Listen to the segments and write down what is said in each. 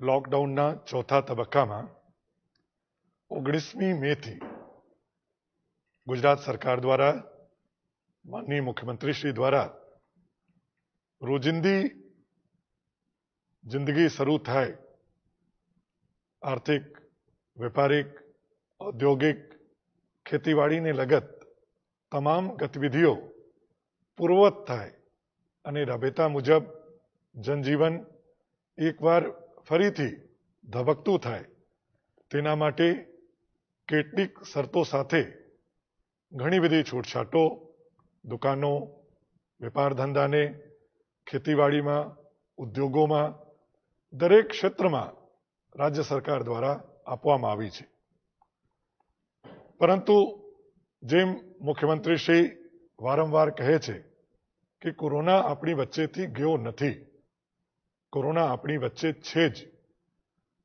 લોકડાઉનના ચોથા તબક્કામાં ઓગણીસમી મેથી ગુજરાત સરકાર દ્વારા માનનીય મુખ્યમંત્રીશ્રી દ્વારા રોજિંદી જિંદગી શરૂ થાય આર્થિક વેપારિક ઔદ્યોગિક ખેતીવાડીને લગત તમામ ગતિવિધિઓ પૂર્વવત થાય અને રાબેતા મુજબ જનજીવન એકવાર ફરીથી ધબકતું થાય તેના માટે કેટલીક શરતો સાથે ઘણી બધી છૂટછાટો દુકાનો વેપાર ધંધાને ખેતીવાડીમાં ઉદ્યોગોમાં દરેક ક્ષેત્રમાં રાજ્ય સરકાર દ્વારા આપવામાં આવી છે પરંતુ જેમ મુખ્યમંત્રી શ્રી વારંવાર કહે છે કે કોરોના આપણી વચ્ચેથી ગયો નથી કોરોના આપણી વચ્ચે છે જ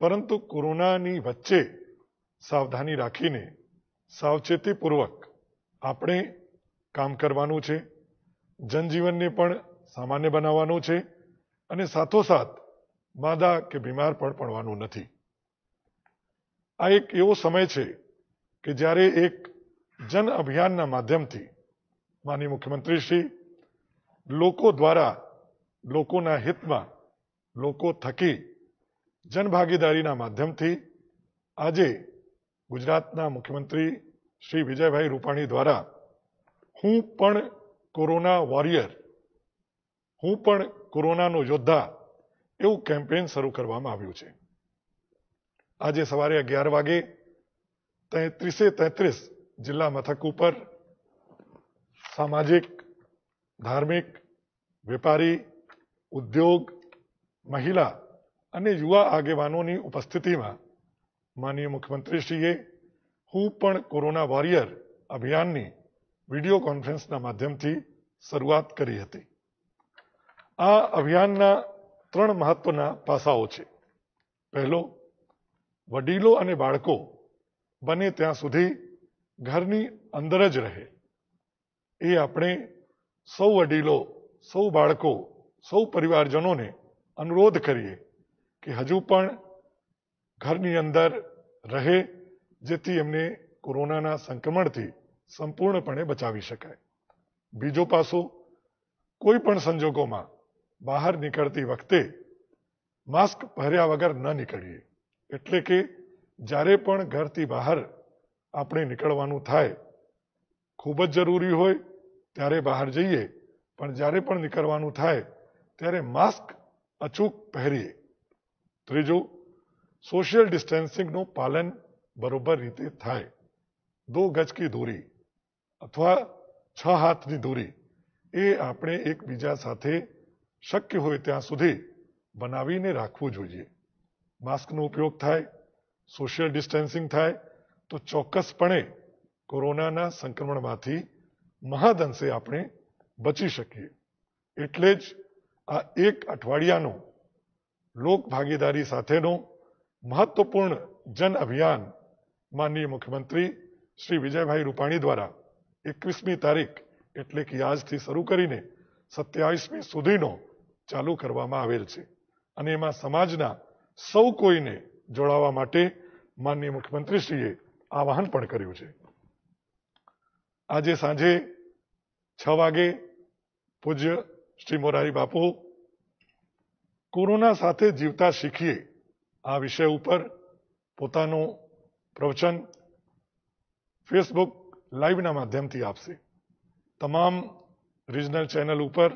પરંતુ કોરોનાની વચ્ચે સાવધાની રાખીને સાવચેતીપૂર્વક આપણે કામ કરવાનું છે જનજીવનને પણ સામાન્ય બનાવવાનું છે અને સાથોસાથ માદા કે બીમાર પણ પડવાનું નથી આ એક એવો સમય છે કે જ્યારે એક જન અભિયાનના માધ્યમથી માનીય મુખ્યમંત્રીશ્રી લોકો દ્વારા લોકોના હિતમાં લોકો થકી જનભાગીદારીના માધ્યમથી આજે ગુજરાતના મુખ્યમંત્રી શ્રી વિજયભાઈ રૂપાણી દ્વારા હું પણ કોરોના વોરિયર હું પણ કોરોનાનો યોદ્ધા એવું કેમ્પેન શરૂ કરવામાં આવ્યું છે આજે સવારે અગિયાર વાગે તેત્રીસે તેત્રીસ જિલ્લા મથક ઉપર સામાજિક ધાર્મિક વેપારી ઉદ્યોગ મહિલા અને યુવા આગેવાનોની ઉપસ્થિતિમાં માનનીય મુખ્યમંત્રીશ્રીએ હું પણ કોરોના વોરિયર અભિયાનની વિડીયો કોન્ફરન્સના માધ્યમથી શરૂઆત કરી હતી આ અભિયાનના ત્રણ મહત્વના પાસાઓ છે પહેલો વડીલો અને બાળકો બને ત્યાં સુધી ઘરની અંદર જ રહે એ આપણે સૌ વડીલો સૌ બાળકો સૌ પરિવારજનોને અનુરોધ કરીએ કે હજુ પણ ઘરની અંદર રહે જેથી એમને કોરોનાના સંક્રમણથી સંપૂર્ણપણે બચાવી શકાય બીજો પાસો કોઈ પણ સંજોગોમાં બહાર નીકળતી વખતે માસ્ક પહેર્યા વગર ન નીકળીએ એટલે કે જ્યારે પણ ઘરથી બહાર આપણે નીકળવાનું થાય ખૂબ જ જરૂરી હોય ત્યારે બહાર જઈએ પણ જ્યારે પણ નીકળવાનું થાય ત્યારે માસ્ક અચૂક પહેરીએ ત્રીજું સોશિયલ ડિસ્ટન્સિંગનું પાલન બરોબર રીતે થાય દો ગજ કી દૂરી અથવા છ હાથની દૂરી એ આપણે એકબીજા સાથે શક્ય હોય ત્યાં સુધી બનાવીને રાખવું જોઈએ માસ્કનો ઉપયોગ થાય સોશિયલ ડિસ્ટન્સિંગ થાય તો ચોક્કસપણે કોરોનાના સંક્રમણમાંથી મહદઅંશે આપણે બચી શકીએ એટલે જ આ એક અઠવાડિયાનો લોક ભાગીદારી સાથેનો મહત્વપૂર્ણ જન અભિયાન માનનીય મુખ્યમંત્રી શ્રી વિજયભાઈ રૂપાણી દ્વારા એકવીસમી તારીખ એટલે કે આજથી શરૂ કરીને સત્યાવીસમી સુધીનો ચાલુ કરવામાં આવેલ છે અને એમાં સમાજના સૌ કોઈને જોડાવા માટે માનનીય મુખ્યમંત્રીશ્રીએ આવાહન પણ કર્યું છે આજે સાંજે છ વાગે પૂજ્ય શ્રી મોરારી બાપુ કોરોના સાથે જીવતા શીખીએ આ વિષય ઉપર પોતાનું પ્રવચન ફેસબુક લાઈવના માધ્યમથી આપશે તમામ રિજનલ ચેનલ ઉપર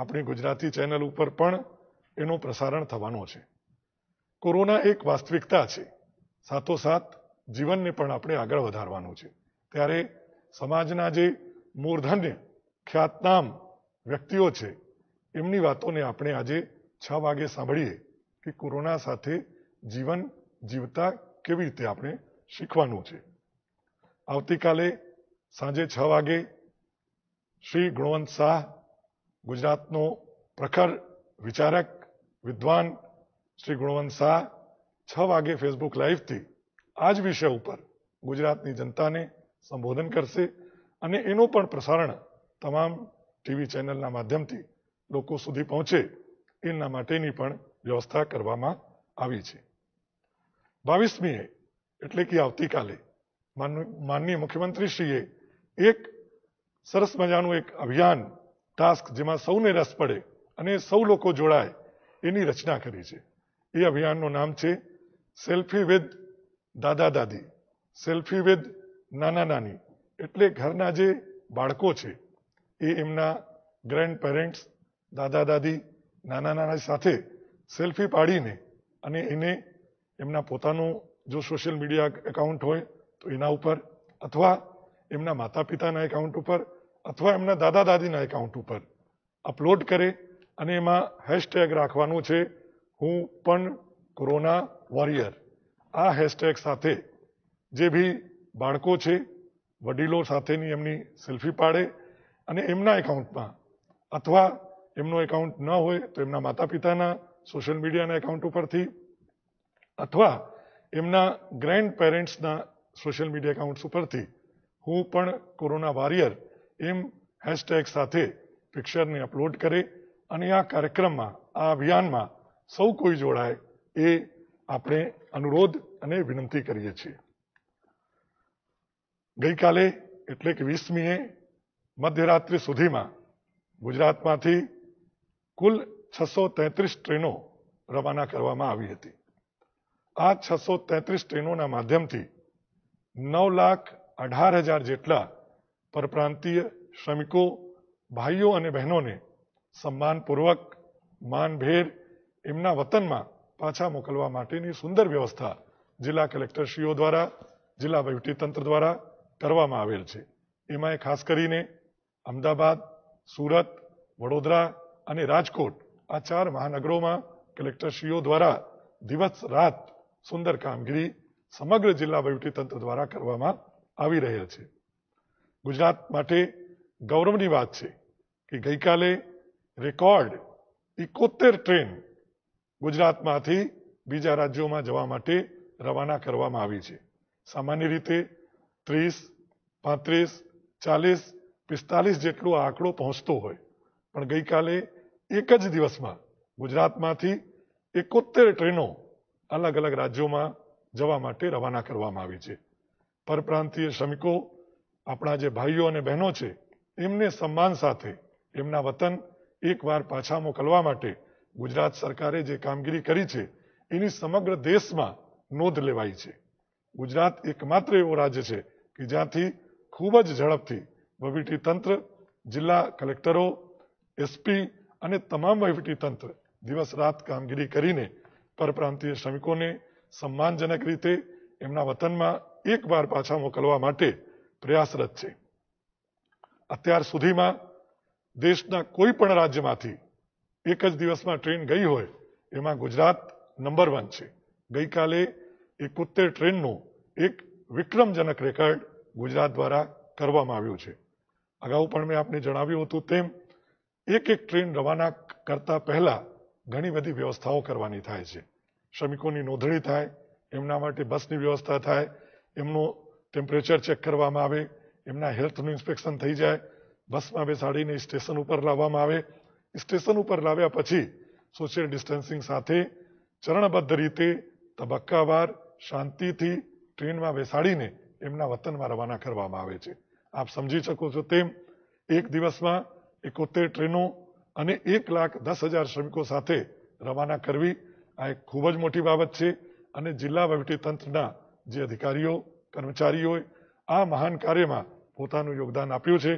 આપણી ગુજરાતી ચેનલ ઉપર પણ એનું પ્રસારણ થવાનું છે કોરોના એક વાસ્તવિકતા છે સાથોસાથ જીવનને પણ આપણે આગળ વધારવાનું છે ત્યારે સમાજના જે મૂર્ધન્ય ખ્યાતનામ વ્યક્તિઓ છે એમની વાતોને આપણે આજે છ વાગે સાંભળીએ કે કોરોના સાથે જીવન જીવતા કેવી રીતે આપણે શીખવાનું છે આવતીકાલે સાંજે છ વાગે શ્રી ગુણવંત શાહ ગુજરાતનો પ્રખર વિચારક વિદ્વાન શ્રી ગુણવંત શાહ છ વાગે ફેસબુક લાઈવથી આ જ વિષય ઉપર ગુજરાતની જનતાને સંબોધન કરશે અને એનું પણ પ્રસારણ તમામ ટીવી ચેનલના માધ્યમથી લોકો સુધી પહોંચે એના માટેની પણ વ્યવસ્થા કરવામાં આવી છે બાવીસમીએ એટલે કે આવતીકાલે માનનીય મુખ્યમંત્રીશ્રીએ એક સરસ મજાનું એક અભિયાન ટાસ્ક જેમાં સૌને રસ પડે અને સૌ લોકો જોડાય એની રચના કરી છે એ અભિયાનનું નામ છે સેલ્ફી વિથ દાદા દાદી સેલ્ફી વિથ નાના નાની એટલે ઘરના જે બાળકો છે એ એમના ગ્રેન્ડ પેરેન્ટ્સ દાદા દાદી નાના નાના સાથે સેલ્ફી પાડીને અને એને એમના પોતાનું જો સોશિયલ મીડિયા એકાઉન્ટ હોય તો એના ઉપર અથવા એમના માતા પિતાના એકાઉન્ટ ઉપર અથવા એમના દાદા દાદીના એકાઉન્ટ ઉપર અપલોડ કરે અને એમાં હેશટેગ રાખવાનું છે હું પણ કોરોના વોરિયર આ હેશટેગ સાથે જે બી બાળકો છે વડીલો સાથેની એમની સેલ્ફી પાડે અને એમના એકાઉન્ટમાં અથવા એમનું એકાઉન્ટ ન હોય તો એમના માતા પિતાના સોશિયલ મીડિયાના એકાઉન્ટ ઉપરથી અથવા એમના ગ્રેન્ડ પેરેન્ટ્સના સોશિયલ મીડિયા એકાઉન્ટ્સ ઉપરથી હું પણ કોરોના વોરિયર એમ હેશટેગ સાથે પિક્ચરને અપલોડ કરે અને આ કાર્યક્રમમાં આ અભિયાનમાં સૌ કોઈ જોડાય એ આપણે અનુરોધ અને વિનંતી કરીએ છીએ ગઈકાલે એટલે કે વીસમીએ મધ્યરાત્રિ સુધીમાં ગુજરાતમાંથી કુલ છસો તેત્રીસ ટ્રેનો રવાના કરવામાં આવી હતી આ છસો તેત્રીસ ટ્રેનોના માધ્યમથી નવ લાખ અઢાર હજાર જેટલા પરપ્રાંતીય શ્રમિકો ભાઈઓ અને બહેનોને સન્માનપૂર્વક માનભેર એમના વતનમાં પાછા મોકલવા માટેની સુંદર વ્યવસ્થા જિલ્લા કલેક્ટરશ્રીઓ દ્વારા જિલ્લા વહીવટીતંત્ર દ્વારા કરવામાં આવેલ છે એમાં ખાસ કરીને અમદાવાદ સુરત વડોદરા અને રાજકોટ આ ચાર મહાનગરોમાં કલેક્ટરશ્રીઓ દ્વારા દિવસ રાત સુંદર કામગીરી સમગ્ર જિલ્લા તંત્ર દ્વારા કરવામાં આવી રહ્યા છે ગુજરાત માટે ગૌરવની વાત છે કે ગઈકાલે રેકોર્ડ ઇકોતેર ટ્રેન ગુજરાતમાંથી બીજા રાજ્યોમાં જવા માટે રવાના કરવામાં આવી છે સામાન્ય રીતે ત્રીસ પાંત્રીસ ચાલીસ પિસ્તાલીસ જેટલો આંકડો પહોંચતો હોય પણ ગઈકાલે એક જ દિવસમાં ગુજરાતમાંથી એકોતેર ટ્રેનો અલગ અલગ રાજ્યોમાં જવા માટે રવાના કરવામાં આવી છે પરપ્રાંતીય શ્રમિકો આપણા જે ભાઈઓ અને બહેનો છે એમને સન્માન સાથે એમના વતન એકવાર પાછા મોકલવા માટે ગુજરાત સરકારે જે કામગીરી કરી છે એની સમગ્ર દેશમાં નોંધ લેવાઈ છે ગુજરાત એકમાત્ર એવો રાજ્ય છે કે જ્યાંથી ખૂબ જ ઝડપથી વહીવટી તંત્ર જિલ્લા કલેક્ટરો એસપી અને તમામ વહીવટી તંત્ર દિવસ રાત કામગીરી કરીને પરપ્રાંતીય શ્રમિકોને સન્માનજનક રીતે એમના વતનમાં એકવાર પાછા મોકલવા માટે પ્રયાસરત છે અત્યાર સુધીમાં દેશના કોઈ પણ રાજ્યમાંથી એક જ દિવસમાં ટ્રેન ગઈ હોય એમાં ગુજરાત નંબર વન છે ગઈકાલે એકોતેર ટ્રેનનો એક વિક્રમજનક રેકોર્ડ ગુજરાત દ્વારા કરવામાં આવ્યું છે અગાઉ પણ મેં આપને જણાવ્યું હતું તેમ એક એક ટ્રેન રવાના કરતા પહેલા ઘણી બધી વ્યવસ્થાઓ કરવાની થાય છે શ્રમિકોની નોંધણી થાય એમના માટે બસની વ્યવસ્થા થાય એમનું ટેમ્પરેચર ચેક કરવામાં આવે એમના હેલ્થનું ઇન્સ્પેક્શન થઈ જાય બસમાં બેસાડીને સ્ટેશન ઉપર લાવવામાં આવે સ્ટેશન ઉપર લાવ્યા પછી સોશિયલ ડિસ્ટન્સિંગ સાથે ચરણબદ્ધ રીતે તબક્કાવાર શાંતિથી ટ્રેનમાં બેસાડીને એમના વતનમાં રવાના કરવામાં આવે છે આપ સમજી શકો છો તેમ એક દિવસમાં એકોતેર ટ્રેનો અને એક લાખ દસ હજાર શ્રમિકો સાથે રવાના કરવી આ એક ખૂબ જ મોટી બાબત છે અને જિલ્લા વહીવટી તંત્રના જે અધિકારીઓ કર્મચારીઓએ આ મહાન કાર્યમાં પોતાનું યોગદાન આપ્યું છે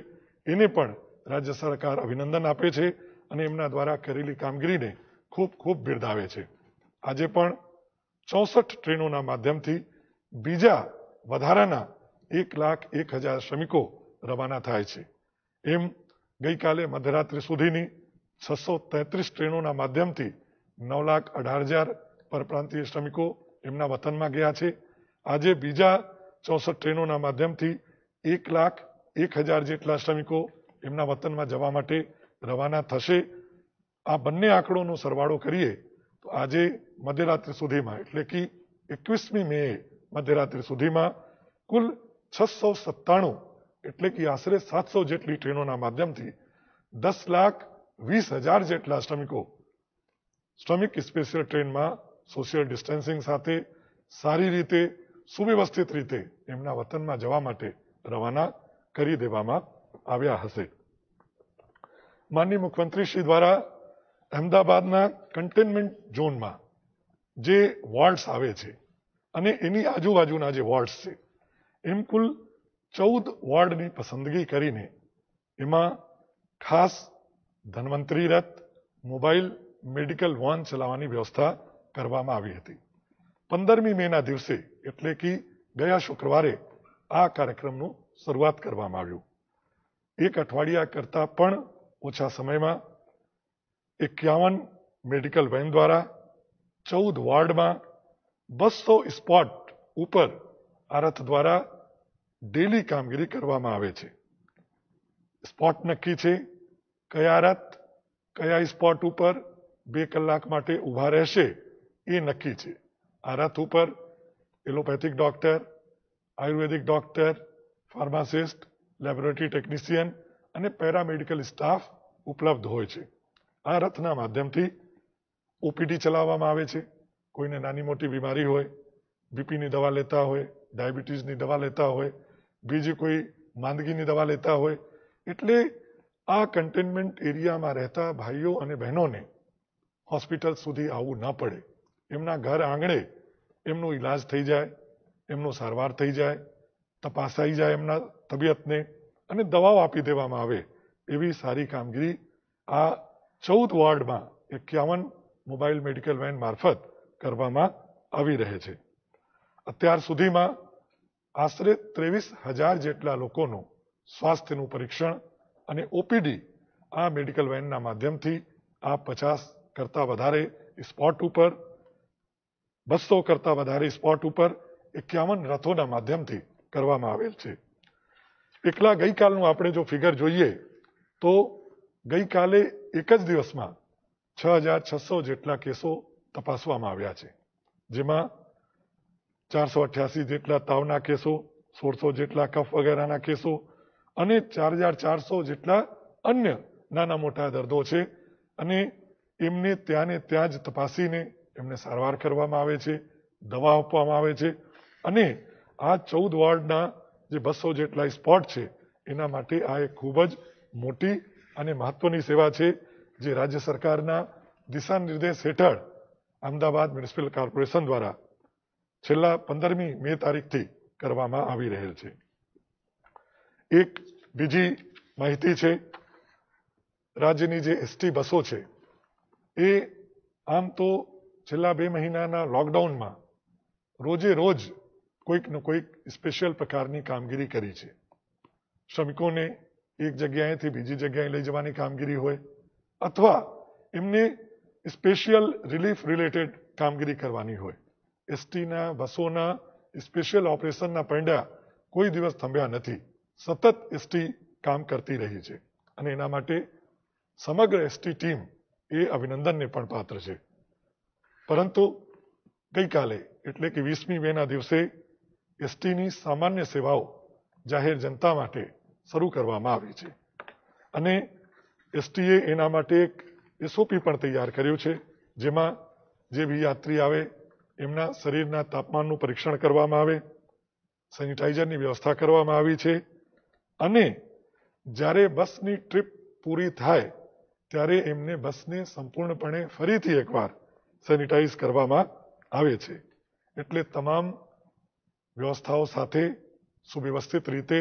એને પણ રાજ્ય સરકાર અભિનંદન આપે છે અને એમના દ્વારા કરેલી કામગીરીને ખૂબ ખૂબ બિરદાવે છે આજે પણ ચોસઠ ટ્રેનોના માધ્યમથી બીજા વધારાના એક લાખ એક હજાર શ્રમિકો રવાના થાય છે એમ ગઈકાલે મધ્યરાત્રિ સુધીની છસો તેત્રીસ ટ્રેનોના માધ્યમથી નવ લાખ અઢાર હજાર પરપ્રાંતીય શ્રમિકો એમના વતનમાં ગયા છે આજે બીજા ચોસઠ ટ્રેનોના માધ્યમથી એક લાખ એક હજાર જેટલા શ્રમિકો એમના વતનમાં જવા માટે રવાના થશે આ બંને આંકડોનો સરવાળો કરીએ તો આજે મધ્યરાત્રિ સુધીમાં એટલે કે એકવીસમી મે મધ્યરાત્રિ સુધીમાં કુલ છસો સત્તાણું એટલે કે આશરે સાતસો જેટલી ટ્રેનોના માધ્યમથી દસ લાખ વીસ હજાર જેટલા શ્રમિકો શ્રમિક સ્પેશિયલ ટ્રેનમાં સોશિયલ ડિસ્ટન્સિંગ સાથે સારી રીતે સુવ્યવસ્થિત રીતે એમના વતનમાં જવા માટે રવાના કરી દેવામાં આવ્યા હશે માનનીય મુખ્યમંત્રીશ્રી દ્વારા અમદાવાદના કન્ટેનમેન્ટ ઝોનમાં જે વોર્ડ્સ આવે છે અને એની આજુબાજુના જે વોર્ડ્સ છે એમ કુલ 14 વોર્ડની પસંદગી કરીને એમાં ખાસ ધનવંતરી રત મોબાઈલ મેડિકલ વાન ચલાવવાની વ્યવસ્થા કરવામાં આવી હતી 15મી મેના દિવસે એટલે કે ગયા શુક્રવારે આ કાર્યક્રમની શરૂઆત કરવામાં આવ્યો એક અઠવાડિયા કરતાં પણ ઓછા સમયમાં 51 મેડિકલ વેન દ્વારા 14 વોર્ડમાં 200 સ્પોટ ઉપર આરત દ્વારા ડેલી કામગીરી કરવામાં આવે છે સ્પોટ નક્કી છે કયા રથ કયા સ્પોટ ઉપર બે કલાક માટે ઊભા રહેશે એ નક્કી છે આ રથ ઉપર allopathic doctor Ayurvedic doctor pharmacist laboratory technician અને પેરામેડિકલ સ્ટાફ ઉપલબ્ધ હોય છે આ રથના માધ્યમથી ઓપીડી ચલાવવામાં આવે છે કોઈને નાની મોટી બીમારી હોય બીપીની દવા લેતા હોય ડાયાબિટીસની દવા લેતા હોય બીજી કોઈ માંદગીની દવા લેતા હોય એટલે આ કન્ટેનમેન્ટ એરિયામાં રહેતા ભાઈઓ અને બહેનોને હોસ્પિટલ સુધી આવવું ન પડે એમના ઘર આંગણે એમનો ઈલાજ થઈ જાય એમનો સારવાર થઈ જાય તપાસાઈ જાય એમના તબિયતને અને દવાઓ આપી દેવામાં આવે એવી સારી કામગીરી આ ચૌદ વોર્ડમાં એકાવન મોબાઈલ મેડિકલ વેન મારફત કરવામાં આવી રહે છે અત્યાર સુધીમાં આશરે ત્રેવીસ હજાર જેટલા લોકોનું સ્વાસ્થ્યનું પરીક્ષણ અને ઓપીડી આ મેડિકલ વેનના માધ્યમથી આ પચાસ કરતાં વધારે સ્પોટ ઉપર બસો કરતાં વધારે સ્પોટ ઉપર એક્યાવન રથોના માધ્યમથી કરવામાં આવેલ છે એકલા ગઈકાલનું આપણે જો ફિગર જોઈએ તો ગઈકાલે એક જ દિવસમાં છ હજાર છસો જેટલા કેસો તપાસવામાં આવ્યા છે જેમાં ચારસો અઠ્યાસી જેટલા તાવના કેસો સોળસો જેટલા કફ વગેરેના કેસો અને ચાર હજાર ચારસો જેટલા અન્ય નાના મોટા દર્દો છે અને એમને ત્યાંને ત્યાં જ તપાસીને એમને સારવાર કરવામાં આવે છે દવા આપવામાં આવે છે અને આ ચૌદ વોર્ડના જે બસો જેટલા સ્પોટ છે એના માટે આ એક ખૂબ જ મોટી અને મહત્વની સેવા છે જે રાજ્ય સરકારના દિશા નિર્દેશ હેઠળ અમદાવાદ મ્યુનિસિપલ કોર્પોરેશન દ્વારા છેલ્લા પંદરમી મે તારીખથી કરવામાં આવી રહેલ છે એક બીજી માહિતી છે રાજ્યની જે એસટી બસો છે એ આમ તો છેલ્લા બે મહિનાના લોકડાઉનમાં રોજે રોજ કોઈક ને કોઈક સ્પેશિયલ પ્રકારની કામગીરી કરી છે શ્રમિકોને એક જગ્યાએથી બીજી જગ્યાએ લઈ જવાની કામગીરી હોય અથવા એમને સ્પેશિયલ રિલીફ રિલેટેડ કામગીરી કરવાની હોય એસટીના બસોના સ્પેશિયલ ઓપરેશનના પૈંડા કોઈ દિવસ થંભ્યા નથી સતત એસટી કામ કરતી રહી છે અને એના માટે સમગ્ર એસટી ટીમ એ અભિનંદનને પણ પાત્ર છે પરંતુ ગઈકાલે એટલે કે વીસમી મેના દિવસે એસટીની સામાન્ય સેવાઓ જાહેર જનતા માટે શરૂ કરવામાં આવી છે અને એસટીએ એના માટે એક એસઓપી પણ તૈયાર કર્યું છે જેમાં જે બી યાત્રી આવે એમના શરીરના તાપમાનનું પરીક્ષણ કરવામાં આવે સેનિટાઈઝરની વ્યવસ્થા કરવામાં આવી છે અને જ્યારે બસની ટ્રીપ પૂરી થાય ત્યારે એમને બસને સંપૂર્ણપણે ફરીથી એકવાર સેનિટાઈઝ કરવામાં આવે છે એટલે તમામ વ્યવસ્થાઓ સાથે સુવ્યવસ્થિત રીતે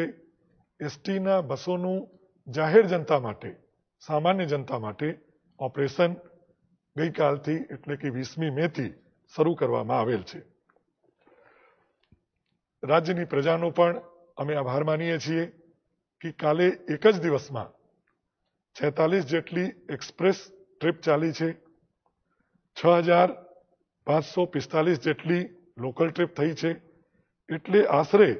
એસટીના બસોનું જાહેર જનતા માટે સામાન્ય જનતા માટે ઓપરેશન ગઈકાલથી એટલે કે વીસમી મેથી શરૂ કરવામાં આવેલ છે રાજ્યની પ્રજાનો પણ અમે આભાર માનીએ છીએ કે કાલે એક જ દિવસમાં છેતાલીસ જેટલી એક્સપ્રેસ ટ્રીપ ચાલી છે છ હજાર પાંચસો પિસ્તાલીસ જેટલી લોકલ ટ્રીપ થઈ છે એટલે આશરે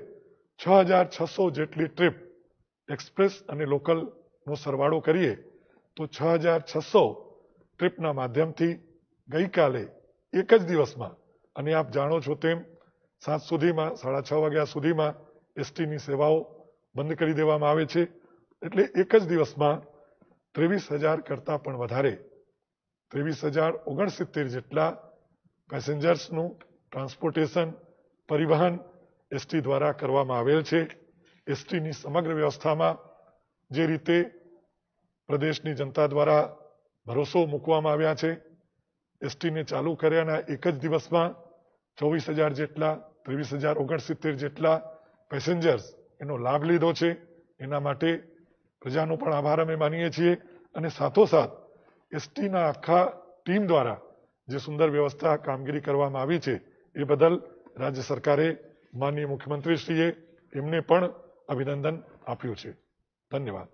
છ હજાર છસો જેટલી ટ્રીપ એક્સપ્રેસ અને લોકલનો સરવાળો કરીએ તો છ હજાર છસો ટ્રીપના માધ્યમથી ગઈકાલે એક જ દિવસમાં અને આપ જાણો છો તેમ સાંજ સુધીમાં સાડા છ વાગ્યા સુધીમાં એસટીની સેવાઓ બંધ કરી દેવામાં આવે છે એટલે એક જ દિવસમાં ત્રેવીસ હજાર કરતાં પણ વધારે ત્રેવીસ હજાર ઓગણસિત્તેર જેટલા પેસેન્જર્સનું ટ્રાન્સપોર્ટેશન પરિવહન એસટી દ્વારા કરવામાં આવેલ છે એસટીની સમગ્ર વ્યવસ્થામાં જે રીતે પ્રદેશની જનતા દ્વારા ભરોસો મૂકવામાં આવ્યા છે એસટીને ચાલુ કર્યાના એક જ દિવસમાં ચોવીસ હજાર જેટલા ત્રેવીસ હજાર ઓગણસિત્તેર જેટલા પેસેન્જર્સ એનો લાભ લીધો છે એના માટે પ્રજાનો પણ આભાર અમે માનીએ છીએ અને સાથોસાથ એસટીના આખા ટીમ દ્વારા જે સુંદર વ્યવસ્થા કામગીરી કરવામાં આવી છે એ બદલ રાજ્ય સરકારે માનનીય મુખ્યમંત્રીશ્રીએ એમને પણ અભિનંદન આપ્યું છે ધન્યવાદ